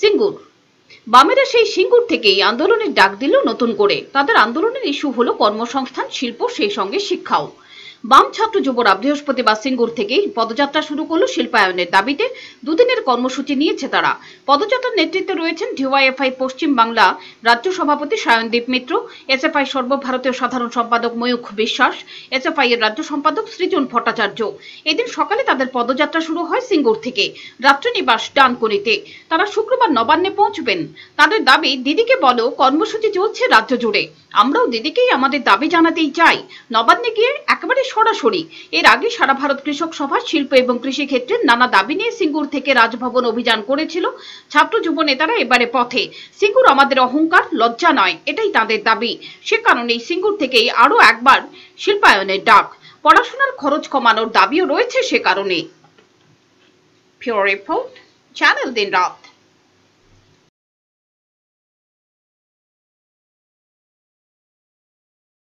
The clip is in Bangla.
সিঙ্গুর বামেরা সেই সিঙ্গুর থেকেই আন্দোলনের ডাক দিল নতুন করে তাদের আন্দোলনের ইস্যু হলো কর্মসংস্থান শিল্প সেই সঙ্গে শিক্ষাও বাম ছাত্র যুবরা বৃহস্পতিবার সিঙ্গুর থেকে পদযাত্রা শুরু করল শিল্পায়নের দাবিতে দুদিনের কর্মসূচি নিয়েছে তারা পদযাত্রার নেতৃত্বে রয়েছেন ডিওয়াইএফআই পশ্চিম বাংলা রাজ্য সভাপতি সায়নদীপ মিত্র এসএফআই সর্বভারতীয় সাধারণ সম্পাদক ময়ূখ বিশ্বাস এসএফআই এর রাজ্য সম্পাদক সৃজন ভট্টাচার্য এদিন সকালে তাদের পদযাত্রা শুরু হয় সিঙ্গুর থেকে রাত্রিনিবাস ডানকুনিতে তারা শুক্রবার নবান্নে পৌঁছবেন তাদের দাবি দিদিকে বলো কর্মসূচি চলছে রাজ্য জুড়ে আমরাও দিদিকেই আমাদের দাবি জানাতেই চাই নবান্নে গিয়ে একেবারে সরাসরি এর আগে সারা ভারত কৃষক সভা শিল্প এবং কৃষি ক্ষেত্রের নানা দাবি নিয়ে সিঙ্গুর থেকে রাজভবন অভিযান করেছিল ছাত্র যুব নেতারা এবারে পথে সিঙ্গুর আমাদের অহংকার লজ্জা নয় এটাই তাদের দাবি সে কারণেই সিঙ্গুর থেকেই আরও একবার শিল্পায়নের ডাক পড়াশোনার খরচ কমানোর দাবিও রয়েছে সে কারণে ফিওর রিপোর্ট চ্যানেল দিন রাত